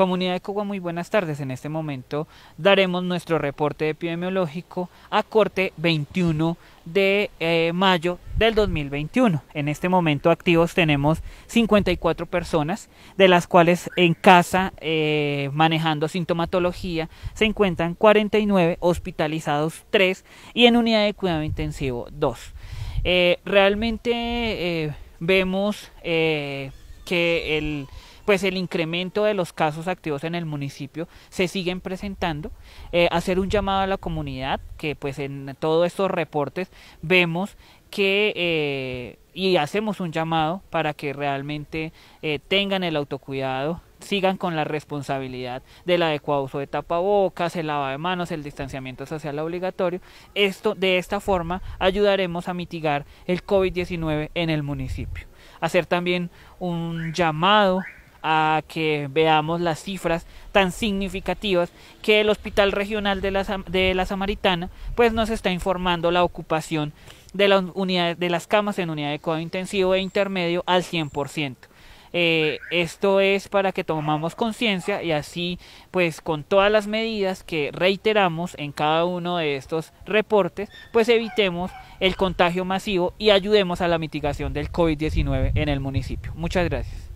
Comunidad de Cuba, muy buenas tardes. En este momento daremos nuestro reporte epidemiológico a corte 21 de eh, mayo del 2021. En este momento activos tenemos 54 personas, de las cuales en casa eh, manejando sintomatología se encuentran 49, hospitalizados 3 y en unidad de cuidado intensivo 2. Eh, realmente vemos que el pues el incremento de los casos activos en el municipio se siguen presentando. Eh, hacer un llamado a la comunidad, que pues en todos estos reportes vemos que eh, y hacemos un llamado para que realmente eh, tengan el autocuidado, sigan con la responsabilidad del adecuado uso de tapabocas, el lavado de manos, el distanciamiento social obligatorio. Esto de esta forma ayudaremos a mitigar el COVID-19 en el municipio. Hacer también un llamado a que veamos las cifras tan significativas que el Hospital Regional de la, de la Samaritana pues nos está informando la ocupación de, las unidades, de las camas en unidad de cuidado intensivo e intermedio al 100%. Eh, esto es para que tomamos conciencia y así pues con todas las medidas que reiteramos en cada uno de estos reportes pues evitemos el contagio masivo y ayudemos a la mitigación del COVID-19 en el municipio. Muchas gracias.